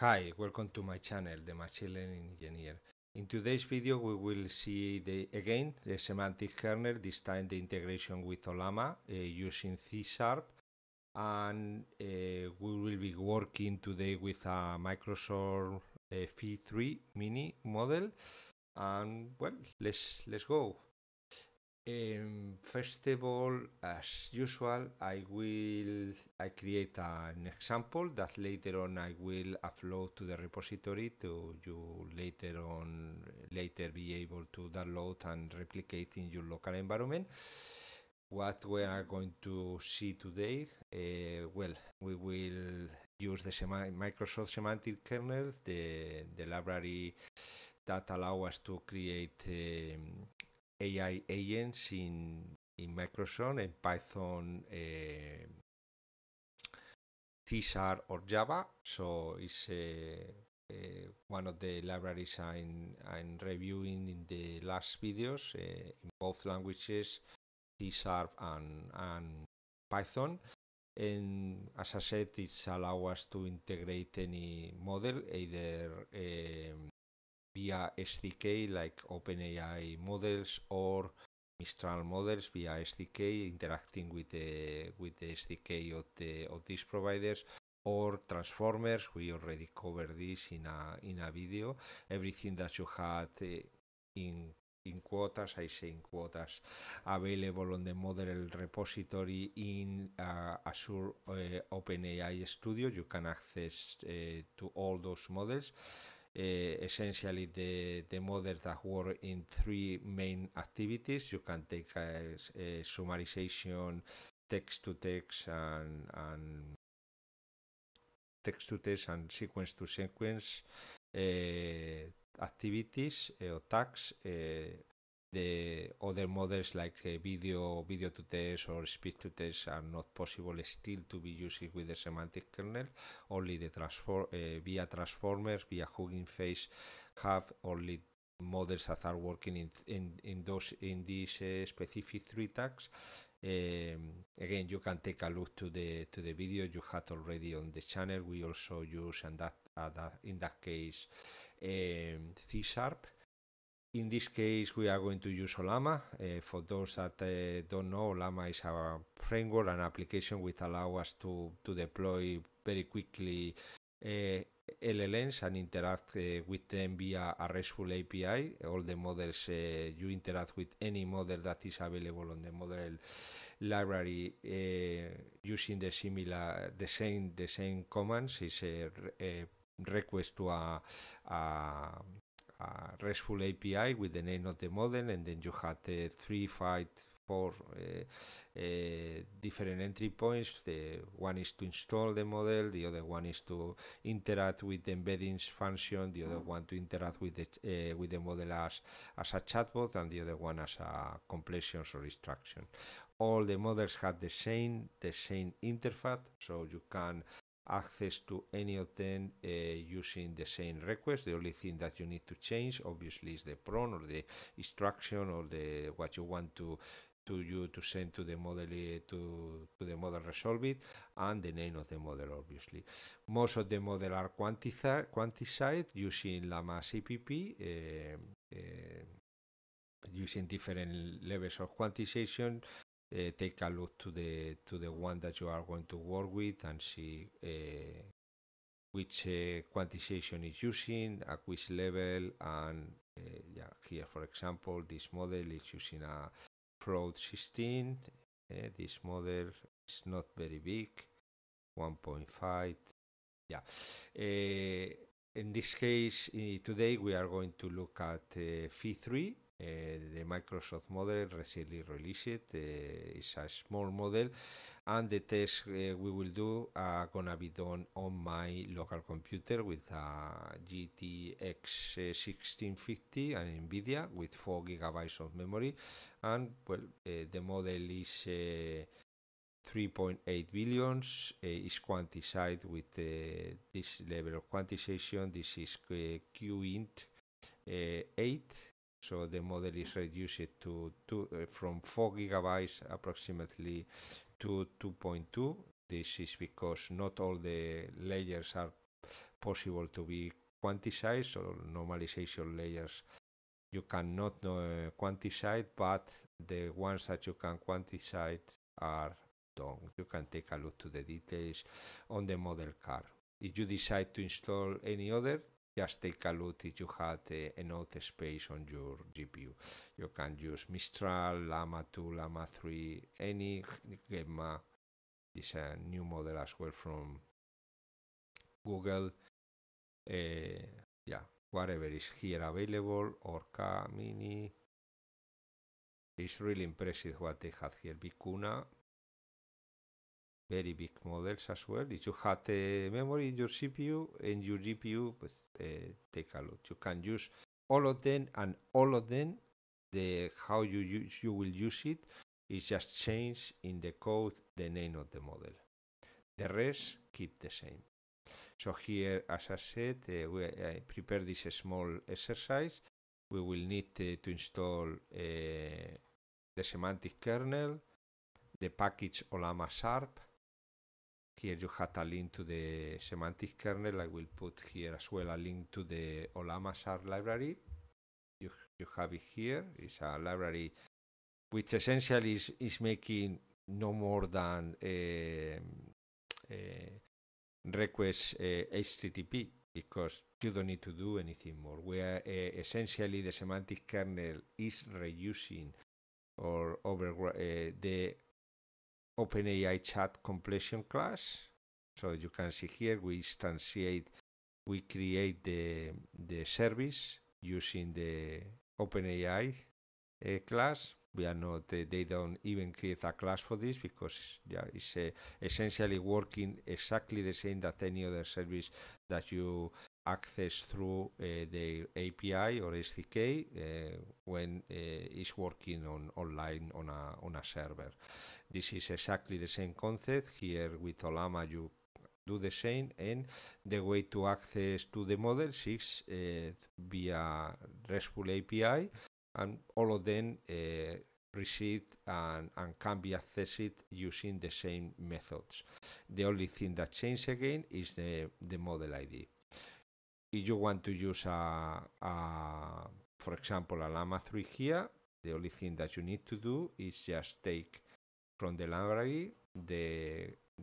Hi, welcome to my channel, the Machine Learning Engineer. In today's video we will see the, again the semantic kernel, this time the integration with Olama uh, using C-Sharp and uh, we will be working today with a Microsoft uh, V3 mini model and well let's let's go um, first of all, as usual, I will I create an example that later on I will upload to the repository to you later on later be able to download and replicate in your local environment. What we are going to see today, uh, well, we will use the Sem- Microsoft Semantic Kernel, the the library that allow us to create um, AI agents in, in Microsoft and Python, uh, C Sharp or Java. So it's uh, one of the libraries I'm, I'm reviewing in the last videos in both languages, C Sharp and, and Python. And as I said, it allows us to integrate any model, either um, via SDK like OpenAI models or Mistral models via SDK, interacting with the with the SDK of the of these providers or transformers. We already covered this in a in a video. Everything that you had eh, in in quotas, I say in quotas, available on the model repository in uh, Azure uh, OpenAI Studio. You can access uh, to all those models. Eh, essentially the, the that work in three main activities. You can take a, uh, a eh, summarization, text to text, and, and text to text and sequence to sequence uh, activities uh, or tags, uh, the other models like uh, video video to or speech to are not possible still to be used with the semantic kernel only the transform uh, eh, via transformers via hugging face have only models that are working in in, in those in these uh, specific three tags um, again you can take a look to the to the video you had already on the channel we also use and that, uh, that in that case um, c sharp in this case, we are going to use Olama. Uh, for those that uh, don't know, Olama is a framework, and application which allow us to, to deploy very quickly uh, LLMs and interact uh, with them via a RESTful API. All the models, uh, you interact with any model that is available on the model library uh, using the similar, the same, the same commands. Is a, a request to a, a a RESTful API with the name of the model, and then you had uh, three, five, four uh, different entry points. The one is to install the model, the other one is to interact with the embeddings function, the other mm. one to interact with the uh, with the model as as a chatbot, and the other one as a completion or instruction all the models had the same the same interface so you can access to any of them uh, using the same request. The only thing that you need to change, obviously, is the prompt or the instruction or the what you want to to you to send to the model uh, to, to the model resolve it and the name of the model obviously most of the model are quantified, quantified using lamas cpp uh, um, uh, um, using different levels of quantization uh, take a look to the to the one that you are going to work with and see uh, which uh, quantization is using at which level and yeah here for example this model is using a float 16 this model is not very big 1.5 yeah in this case today we are going to look at phi 3 the eh, Microsoft model, recently released eh, it's a small model, and the test eh, we will do are gonna be done on my local computer with a GTX 1650 and NVIDIA with 4 gigabytes of memory, and well, the model is. 3.8 billions uh, is with uh, this level of quantization. This is uh, Qint 8 so the model is reduced to two, uh, from 4 gigabytes approximately to 2.2. This is because not all the layers are possible to be quantized, or normalization layers you cannot uh, quantify, but the ones that you can quantify are done. You can take a look to the details on the model card. If you decide to install any other, just take a look if you have uh, enough space on your GPU. You can use Mistral, Llama 2, Llama 3, any Gemma is a uh, new model as well from Google. Uh, yeah, whatever is here available, Orca Mini. It's really impressive what they had here. Vicuna, very big models as well. If you have the memory in your CPU and your GPU, pues, uh, take a look. You can use all of them and all of them. The how you use, you will use it is just change in the code the name of the model. The rest keep the same. So here, as I said, uh, we prepare this small exercise. We will need uh, to install eh, the semantic kernel, the package Olama Sharp, here you had a link to the semantic kernel. I will put here as well a link to the Olamasar library. You, you have it here. It's a library which essentially is, is making no more than a, um, a uh, request a uh, HTTP because you don't need to do anything more. Where uh, essentially the semantic kernel is reusing or over uh, the OpenAI chat completion class. So you can see here we instantiate, we create the, the service using the OpenAI uh, class. We are not, uh, they don't even create a class for this because yeah, it's uh, essentially working exactly the same that any other service that you access through eh, their API or SDK eh, when eh, it's working on online on a, on a server. This is exactly the same concept here with Olama. You do the same and the way to access to the model is uh, via RESTful API and all of them uh, received and, and can be accessed using the same methods. The only thing that changes again is the, the model ID if you want to use a, a for example a llama 3 here the only thing that you need to do is just take from the library the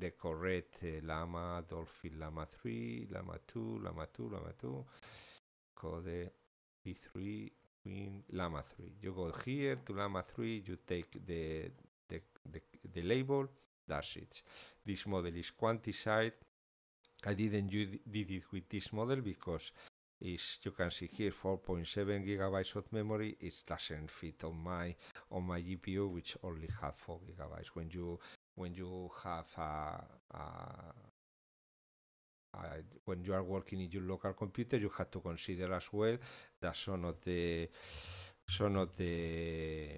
the correct uh, llama dolphin llama 3 llama 2 llama 2 llama 2 code p3 queen llama 3 you go here to llama 3 you take the the, the, the label that's it this model is quantized. I didn't do did it with this model because is you can see here 4.7 gigabytes of memory it doesn't fit on my on my GPU which only have 4 gigabytes when you when you have a, a, a, when you are working in your local computer you have to consider as well that some of the some of the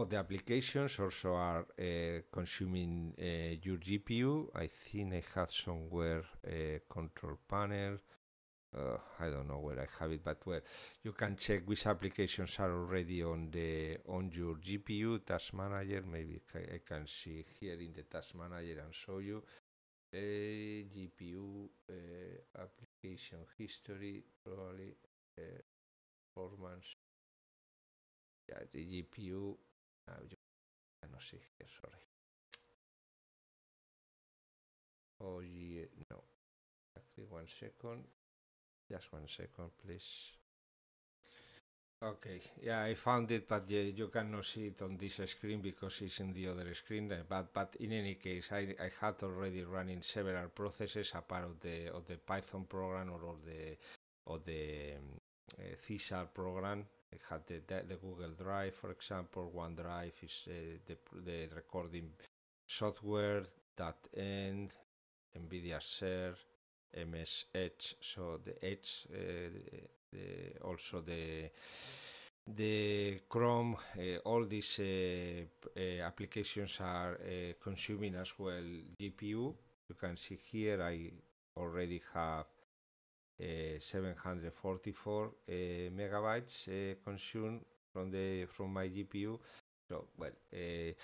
Oh, the applications also are uh, consuming uh, your GPU. I think I have somewhere a eh, control panel. Uh, I don't know where I have it, but well, you can check which applications are already on the on your GPU task manager. Maybe I can see here in the task manager and show you a GPU application history, probably performance. Yeah, the GPU Ah, no sé qué, sorry. Oye, no. Actually, one second. Just one second, please. Okay, yeah, I found it, but yeah, you cannot see it on this screen because it's in the other screen. Eh, but but in any case, I, I had already running several processes apart of the of the Python program or of the or the uh, program have the, the Google Drive, for example. OneDrive is uh, the, the recording software that end NVIDIA Share, MS Edge, so the Edge, uh, the, the, also the the Chrome, uh, all these uh, uh, applications are uh, consuming as well GPU. You can see here I already have Eh, 744 eh, megabytes eh, consumed from the from my GPU. So well, if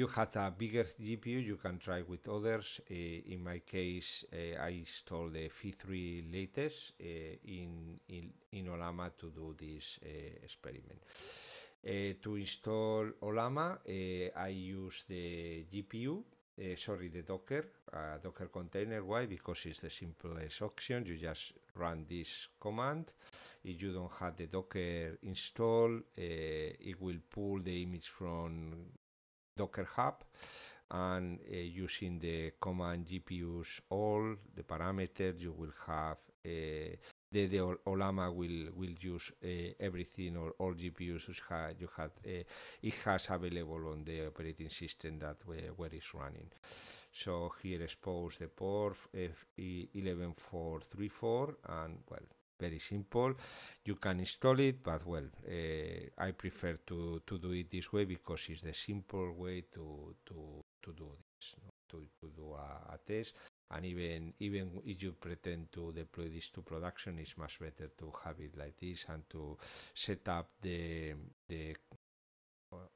you had a bigger GPU, you can try with others. in my case, I installed the V3 latest in, in in Olama to do this experiment. Uh, to install Olama, uh, I use the GPU, uh, sorry, the Docker, Docker container. Why? Because it's the simplest option. You just run this command. If you don't have the Docker installed, uh, it will pull the image from Docker Hub and uh, using the command GPUs all the parameters you will have uh, the, the Olama will will use uh, everything or all GPUs you had uh, it has available on the operating system that where, where it's running. So here expose the port 11434 and well very simple you can install it but well uh, I prefer to, to do it this way because it's the simple way to to, to do this to, to do a, a test and even even if you pretend to deploy this to production it's much better to have it like this and to set up the the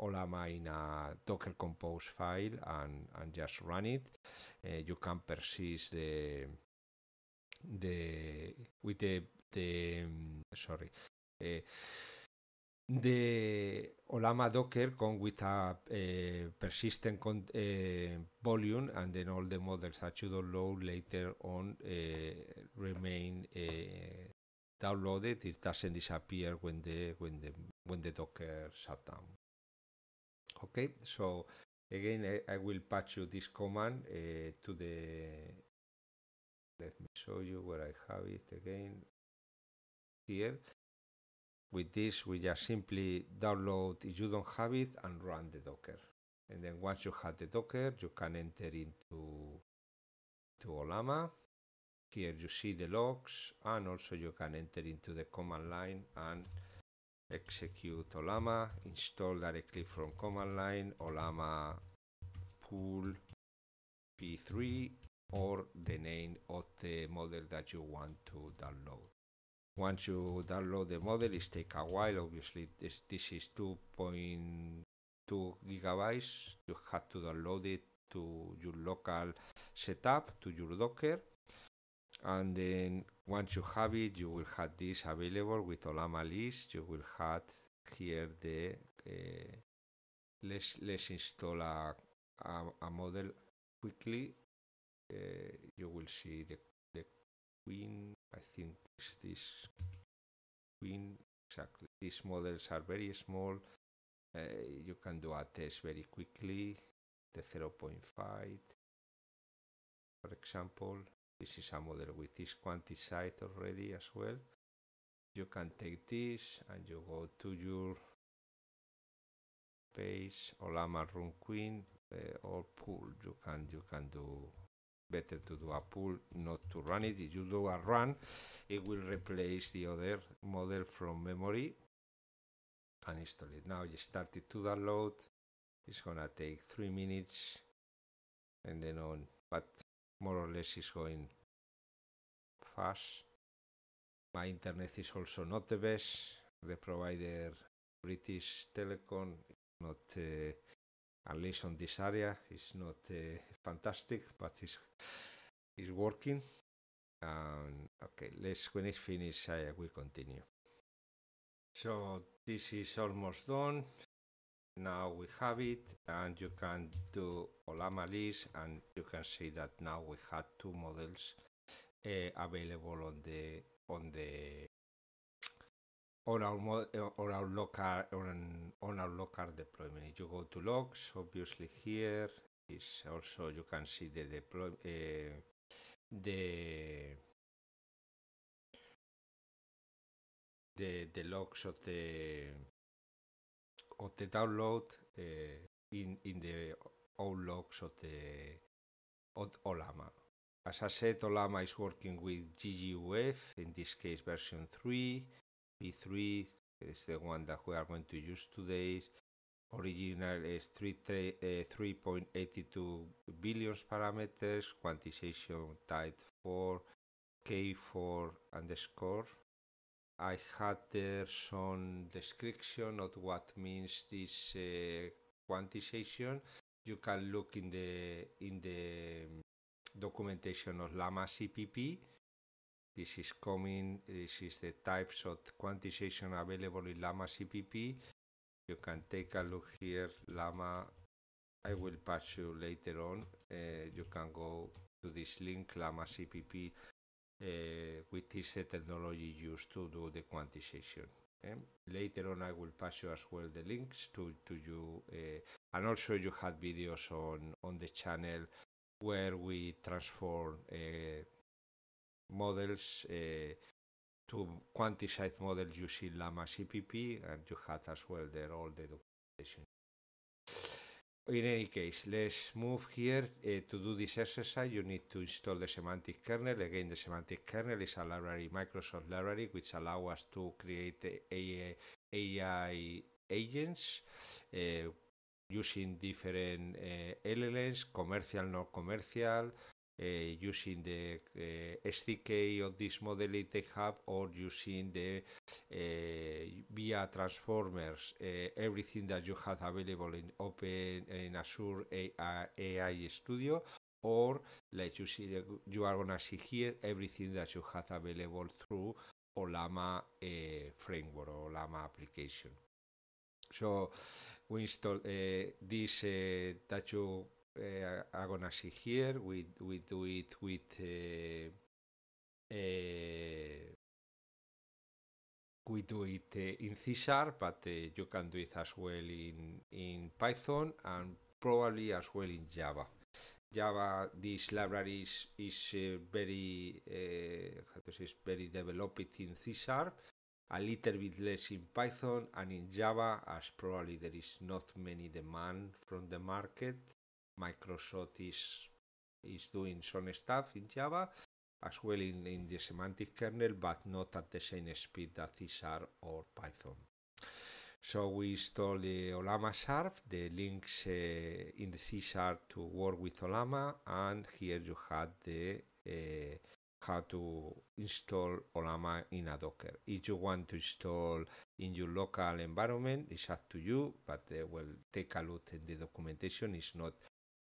Olama in a Docker Compose file and, and just run it. Uh, you can persist the the with the the um, sorry uh, de Olama Docker con with a eh, persistent con, eh, volume and then all the models that you download later on eh, remain downloaded. It doesn't disappear when the when the when the Docker shut down. Okay, so again I, I will patch you this command to the. Let me show you where I have it again. Here with this, we just simply download, if you don't have it, and run the Docker. And then once you have the Docker, you can enter into to Olama. Here you see the logs, and also you can enter into the command line and execute Olama, install directly from command line, Olama pool P3 or the name of the model that you want to download. Once you download the model, it takes a while. Obviously, this, this is 2.2 gigabytes. You have to download it to your local setup, to your Docker. And then once you have it, you will have this available with Olama list. You will have here the uh, let's let's install a, a, a model quickly. Uh, you will see the the queen I think this queen exactly these models are very small uh, you can do a test very quickly the 0.5 for example this is a model with this quantized already as well you can take this and you go to your page olama room queen uh, or pool you can you can do better to do a pull, not to run it. If you do a run, it will replace the other model from memory and install it. Now you start it to download. It's gonna take three minutes and then on, but more or less it's going fast. My internet is also not the best. The provider British Telecom not uh, at on this area, it's not uh, fantastic, but it's, it's working. Um, okay, let's when it's finished, I will continue. So this is almost done. Now we have it, and you can do Olama list, and you can see that now we had two models uh, available on the on the on our on our local on on our local deployment. you go to logs, obviously here is also you can see the deploy uh, the the the logs of the of the download uh, in in the all logs of the of Olama. As I said, Olama is working with GGUF in this case version 3 P3 is the one that we are going to use today. Original is eh, 3.82 eh, uh, parameters, quantization type 4, K4 underscore. I had there some description of what means this uh, quantization. You can look in the in the mm, documentation of Llama CPP this is coming, this is the types of quantization available in Llama CPP. You can take a look here, Llama, I will pass you later on. Uh, you can go to this link, Llama CPP, uh, which is the technology used to do the quantization. Okay. Eh? Later on, I will pass you as well the links to, to you. Uh, and also, you had videos on, on the channel where we transform uh, models eh, to quantize models using Llama CPP, and you had as well there all the documentation. In any case, let's move here. Uh, to do this exercise, you need to install the semantic kernel. Again, the semantic kernel is a library, Microsoft library, which allow us to create eh, AI agents uh, using different uh, LLMs, commercial, non-commercial, uh, using the uh, SDK of this model in have, or using the uh, via transformers, everything that you have available in Open in Azure AI, AI Studio or let you see you are gonna see here everything that you have available through Olama uh, framework or Olama application. So we install uh, this uh, that you uh, are gonna see here. We we do it with we do it in C sharp, but uh, you can do it as well in in Python and probably as well in Java. Java, this library is, is uh, very uh, is very developed in C sharp, a little bit less in Python and in Java, as probably there is not many demand from the market. Microsoft is is doing some stuff in Java as well in, in the semantic kernel, but not at the same speed that is R or Python. So we install the Olama Sharp, the links uh, in the C Sharp to work with Olama, and here you had the uh, how to install Olama in a Docker. If you want to install in your local environment, it's up to you, but uh, well, take a look in the documentation. It's not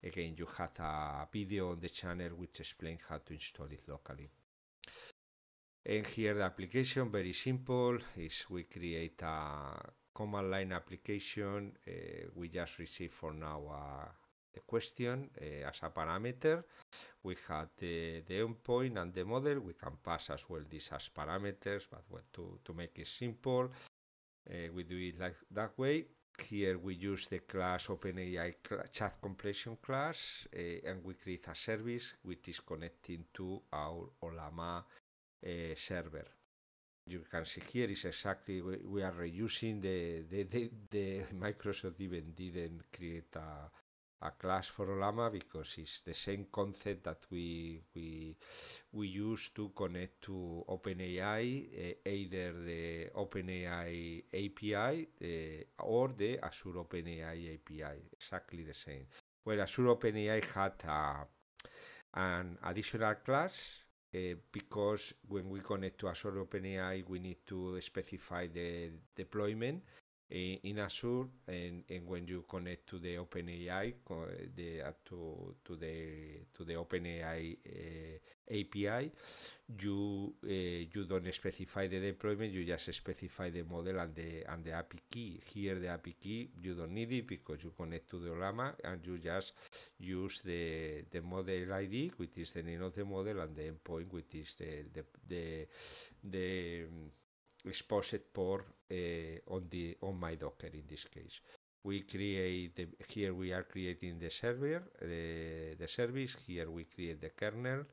Again, you had a video on the channel which explained how to install it locally. And here the application, very simple, is we create a command line application. Uh, we just receive for now a the question uh, as a parameter. We had the, the endpoint and the model. We can pass as well these as parameters, but well, to, to make it simple, uh, we do it like that way. Here we use the class OpenAI cl chat completion class uh, and we create a service which is connecting to our Olama uh, server. You can see here is exactly we are reusing the, the, the, the Microsoft even didn't create a, a class for Olama because it's the same concept that we we we use to connect to OpenAI, uh, either the OpenAI API uh, eh, or the Azure OpenAI API, exactly the same. Well, Azure OpenAI had a an additional class uh, eh, because when we connect to Azure OpenAI, we need to specify the deployment in, eh, in Azure and, and when you connect to the OpenAI the, uh, to, to the to the OpenAI uh, eh, API you uh, you don't specify the deployment you just specify the model and the and the API key here the API key you don't need it because you connect to the Olama and you just use the the model ID which is the name of the model and the endpoint which is the the the, the exposed port eh, on the on my Docker in this case. We create the, here we are creating the server, the, the service. Here we create the kernel.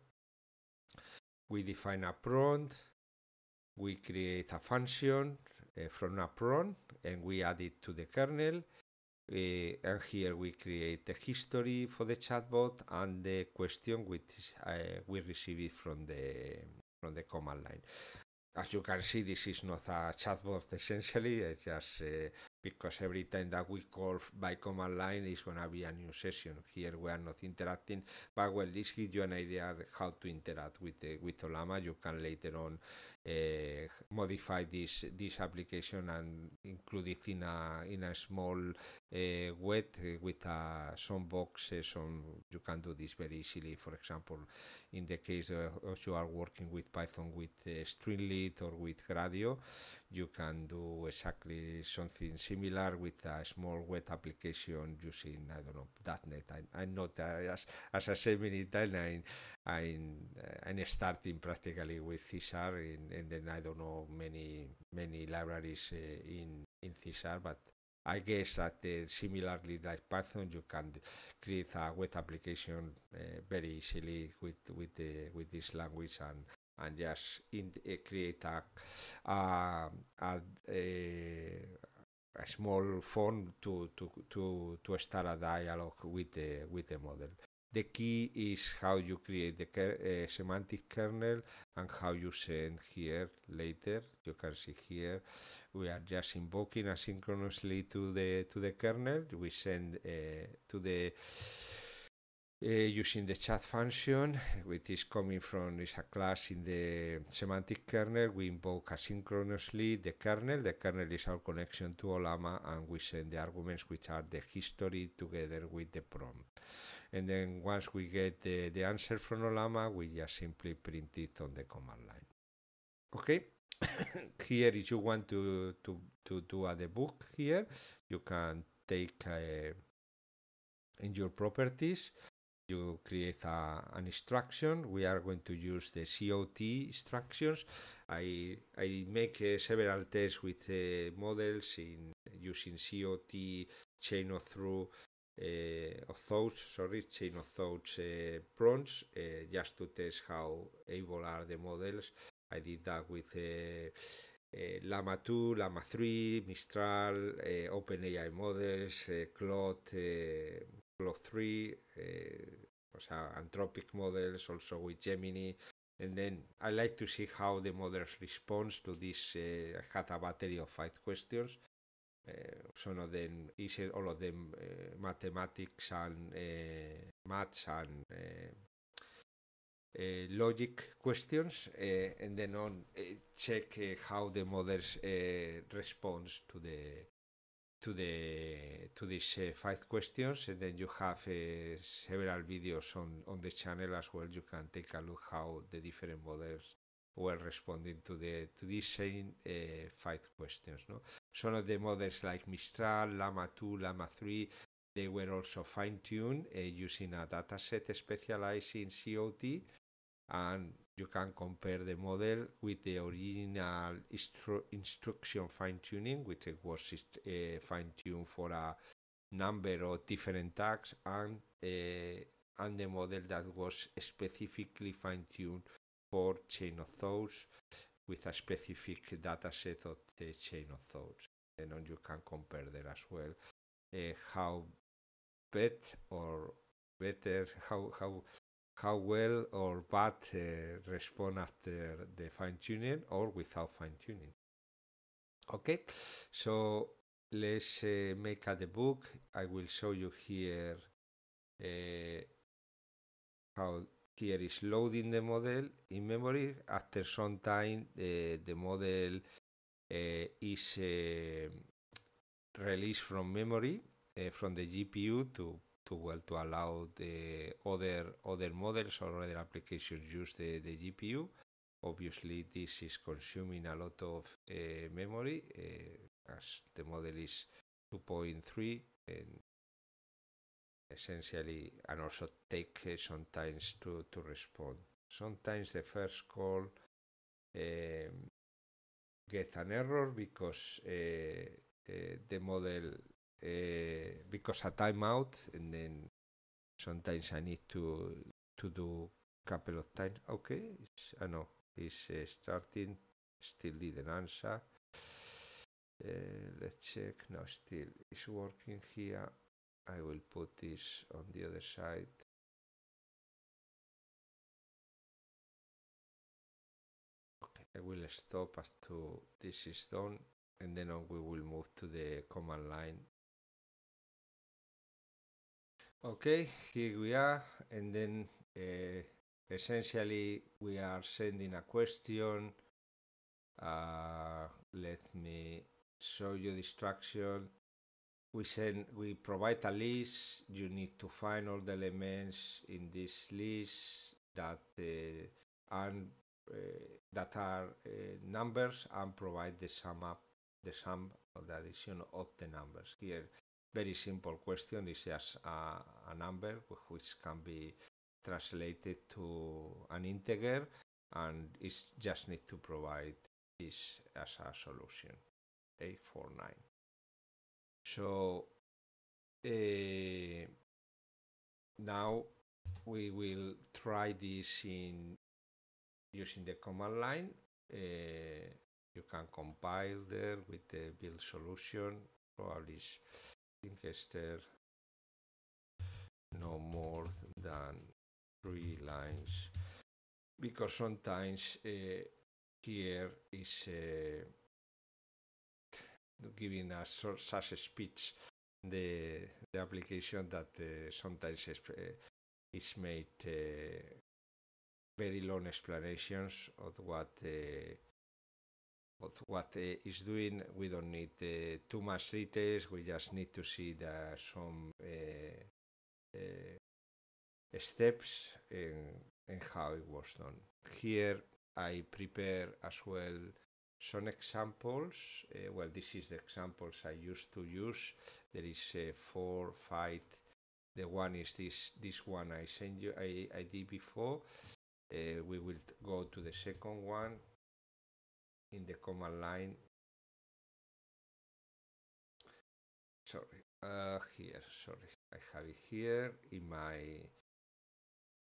We define a prompt. We create a function eh, from a prompt, and we add it to the kernel. Uh, and here we create the history for the chatbot and the question which uh, we receive it from the from the command line as you can see, this is not a chatbot essentially, it's just uh, because every time that we call by command line is going to be a new session. Here we are not interacting, but well, this gives you an idea how to interact with, uh, with Olama. You can later on uh, modify this this application and include it in a in a small uh, with some boxes on you can do this very easily for example in the case of you are working with python with eh, streamlit or with gradio you can do exactly something similar with a small web application using i don't know net I, am not as as i said many times in uh, starting practically with C and, then I don't know many many libraries uh, in in C but I guess that uh, similarly like Python, you can create a web application uh, very easily with with the, uh, with this language and and just in, uh, create a, a, a, a a small form to to to to start a dialogue with the with the model. The key is how you create the ker uh, semantic kernel and how you send here later. You can see here we are just invoking asynchronously to the to the kernel. We send uh, to the uh, using the chat function, which is coming from is a class in the semantic kernel. We invoke asynchronously the kernel. The kernel is our connection to Olama, and we send the arguments, which are the history together with the prompt. And then once we get the, the answer from Olama, we just simply print it on the command line. Okay. here, if you want to to to do a debug here, you can take a, uh, in your properties you create a, an instruction. We are going to use the COT instructions. I, I make uh, several tests with uh, models in using COT chain of through uh, of thoughts, sorry, chain of thoughts uh, prompts, uh, just to test how able are the models. I did that with uh, uh, Llama 2, Llama 3, Mistral, OpenAI models, Claude Clock 3, pues, eh, anthropic models, also with Gemini. And then I like to see how the models respond to this. Eh, I had a battery of five questions. Eh, some of them, easy, all of them, mathematics and maths and uh, logic questions uh, and then on uh, check how the models respond to the to the to these uh, five questions and then you have uh, several videos on on the channel as well you can take a look how the different models were responding to the to these same uh, five questions no some of the models like mistral llama 2 llama 3 they were also fine-tuned uh, using a dataset specialized in cot and you can compare the model with the original instru instruction fine-tuning, which was uh, fine-tuned for a number of different tags, and uh, and the model that was specifically fine-tuned for chain of thoughts with a specific data set of the chain of thoughts. And then you can compare there as well uh, how bet or better how how how well or bad uh, respond after the fine tuning or without fine tuning. Okay, so let's uh, make a book. I will show you here uh, how here is loading the model in memory. After some time, uh, the model uh, is uh, released from memory from the GPU to to to allow the other other models or other applications use the, the GPU. Obviously, this is consuming a lot of uh, memory eh, as the model is 2.3 and essentially and also take eh, sometimes to, to respond. Sometimes the first call um, gets an error because uh, uh, the model Eh, because a timeout and then sometimes I need to to do couple of times. Okay, I know it's uh, starting. Still didn't answer. Uh, let's check. No, still it's working here. I will put this on the other side. Okay, I will stop as to this is done, and then we will move to the command line Okay, here we are, and then uh, essentially we are sending a question. Uh, let me show you the instruction. We send, we provide a list. You need to find all the elements in this list that uh, and eh, that are numbers and provide the sum up, the sum of the addition of the numbers. Here very simple question is just a, a, number which can be translated to an integer and it just need to provide this as a solution 849 so uh, now we will try this in using the command line uh, you can compile there with the build solution probably there no more than three lines because sometimes uh, here is uh, giving us such a speech the the application that eh, sometimes is, made very long explanations of what What is doing. We don't need uh, too much details. We just need to see the, some uh, uh, steps and, how it was done. Here I prepare as well some examples. Uh, well, this is the examples I used to use. There is uh, four, five. The one is this this one I sent you I, I did before. Uh, we will go to the second one in the command line. Sorry, uh, here, sorry, I have it here in my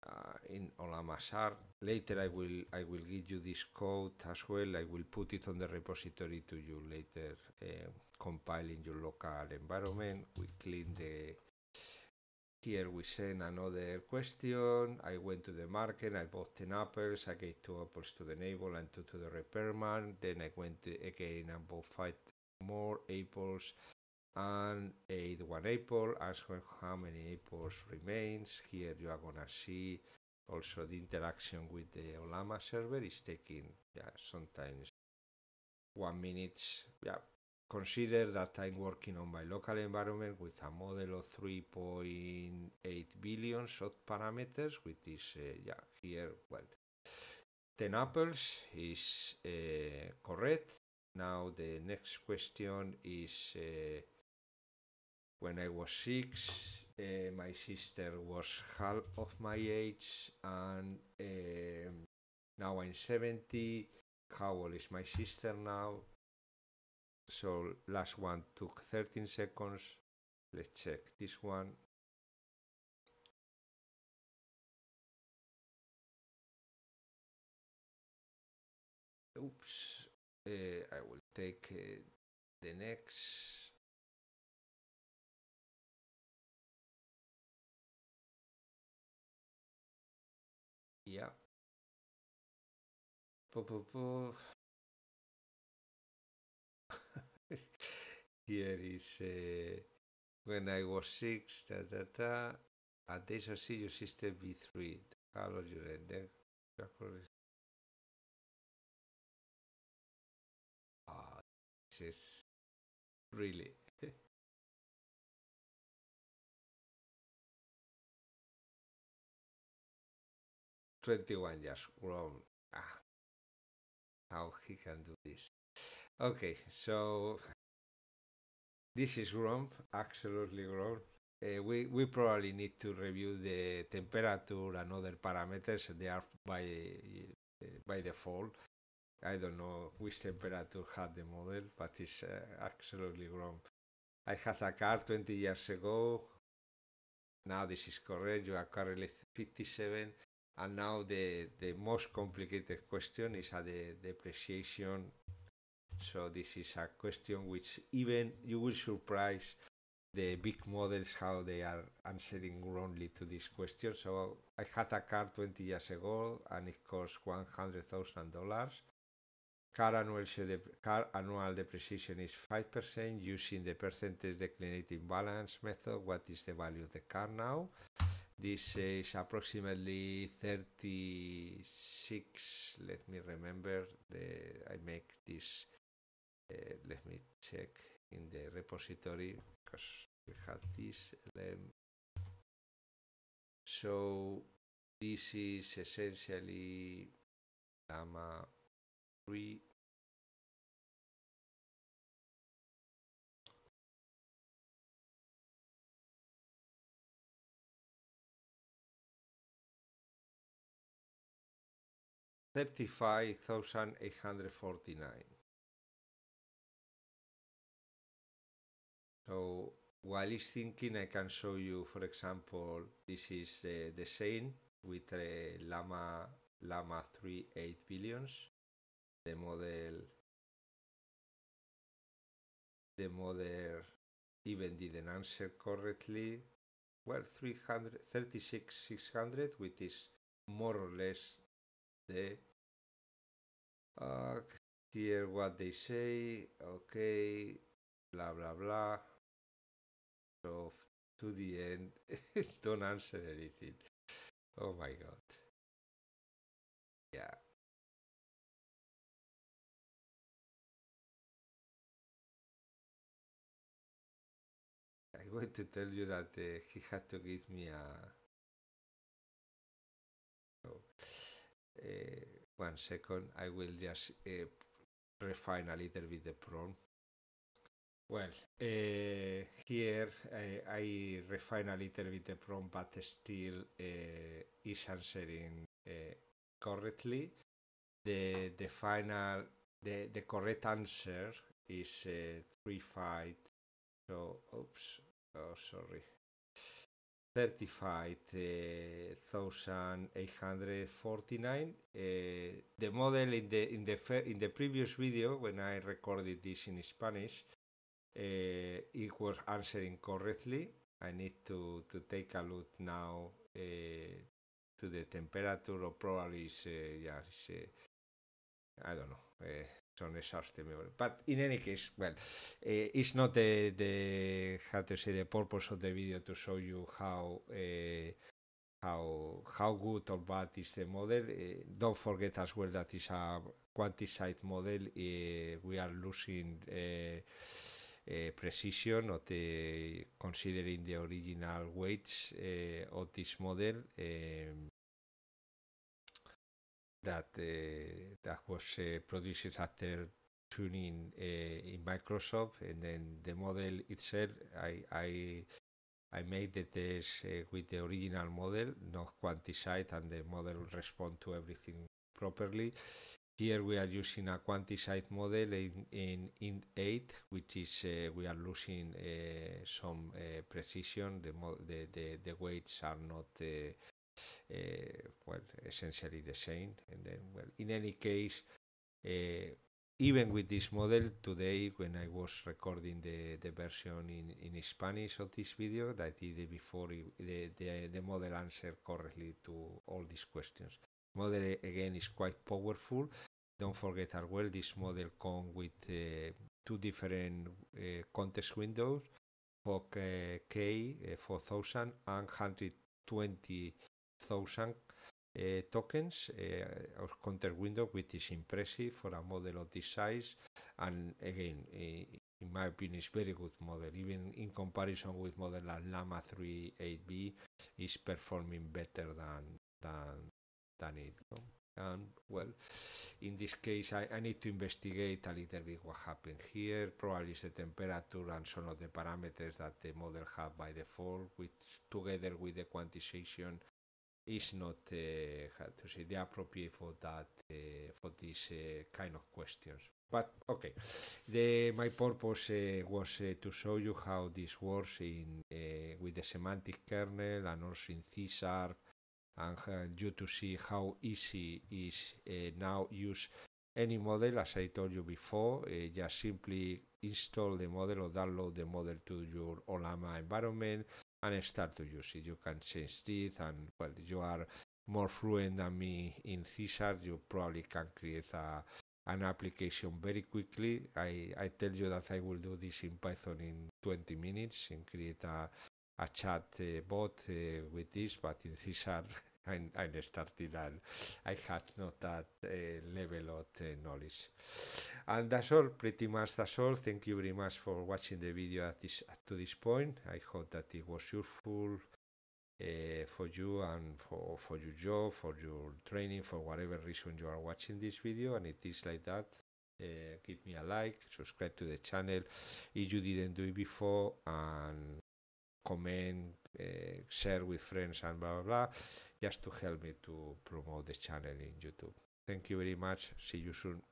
uh, in Olamasar. Later I will I will give you this code as well. I will put it on the repository to you later, uh, compiling your local environment. We clean the here we send another question. I went to the market, I bought 10 apples, I gave two apples to the neighbor and two to the repairman. Then I went again and bought five more apples and ate one apple. Ask how many apples remains. Here you are gonna see also the interaction with the Olama server is taking yeah, sometimes one minute. Yeah, Consider that I'm working on my local environment with a model of 3.8 billion shot parameters, which is, uh, yeah, here, well, 10 apples is uh, correct. Now the next question is, uh, when I was six, uh, my sister was half of my age, and um, now I'm 70. How old is my sister now? So last one took 13 seconds. Let's check this one. Oops, uh, I will take uh, the next. Yeah. Here is uh, when I was six, ta da they At see your sister V3. Hello, you render. Ah, this is really twenty-one years grown. Ah, how he can do this? Okay, so this is wrong, absolutely wrong. Uh, we, we probably need to review the temperature and other parameters. They are by, uh, by default. I don't know which temperature had the model, but it's uh, absolutely wrong. I had a car 20 years ago. Now this is correct. You are currently 57. And now the, the most complicated question is at the depreciation so this is a question which even you will surprise the big models how they are answering wrongly to this question. So I had a car 20 years ago and it cost $100,000. Car annual, car annual depreciation is 5% using the percentage declinating balance method. What is the value of the car now? This is approximately 36. Let me remember. The, I make this Eh, let me check in the repository because we have this So this is essentially Llama 3. Thirty-five thousand eight hundred forty-nine. So while it's thinking, I can show you, for example, this is uh, the same with uh, Llama, Llama 3 8 billions, the model, the model even didn't answer correctly. Well, 336,600, which is more or less the uh, here what they say, okay, blah blah blah. of to the end. Don't answer anything. Oh my god. Yeah. i want to tell you that uh, he had to give me a. Uh, one second, I will just uh, refine a little bit the prompt. Well, eh, here I, eh, I, refine a little bit the prompt, but still eh, is answering correctly. The the final the the correct answer is uh, three five. So oops, oh sorry, thirty uh, thousand eight hundred forty nine. Uh, the model in the in the in the previous video when I recorded this in Spanish, uh, it was answering correctly. I need to, to take a look now uh, to the temperature or probably is, uh, eh, yeah, is, uh, I don't know, uh, on the source but in any case well uh, it's not the the how to say the purpose of the video to show you how uh, how how good or bad is the model uh, don't forget as well that is a quantized model uh, we are losing uh, uh, precision of the considering the original weights uh, of this model um, that that was produced after tuning in Microsoft and then the model itself I, I I made the test uh, with the original model, not quantized, and the model respond to everything properly. Here we are using a quantized model in, in int8, which is uh, we are losing uh, some uh, precision. The, the, the, the, weights are not uh, uh, well essentially the same. And then, well, in any case, uh, even with this model today, when I was recording the, the version in, in Spanish of this video, that I did before, the, the, the model answered correctly to all these questions model again is quite powerful. Don't forget as well this model come with uh, two different uh, context windows for uh, k 4000 and 120,000 uh, tokens uh, or counter window, which is impressive for a model of this size. And again, uh, in my opinion, it's very good model. Even in comparison with model like Llama 3 8B, is performing better than than done it. No? And well, in this case, I, I, need to investigate a little bit what happened here. Probably the temperature and some of the parameters that the model had by default, which together with the quantization is not uh, how to say the appropriate for that uh, for these uh, kind of questions. But okay, the, my purpose uh, was uh, to show you how this works in uh, with the semantic kernel and also in C sharp and uh, you to see how easy is uh, now use any model as I told you before uh, just simply install the model or download the model to your Olama environment and start to use it you can change this and well you are more fluent than me in Caesar you probably can create a an application very quickly. I, I tell you that I will do this in Python in 20 minutes and create a, a chat uh, bot uh, with this, but in Caesar i i started and I had not that uh, level of uh, knowledge. And that's all, pretty much that's all. Thank you very much for watching the video at this, up to this point. I hope that it was useful uh, for you and for, for your job, for your training, for whatever reason you are watching this video. And it is like that. Uh, give me a like, subscribe to the channel if you didn't do it before, and comment, uh, share with friends, and blah blah blah just to help me to promote the channel in YouTube. Thank you very much. See you soon.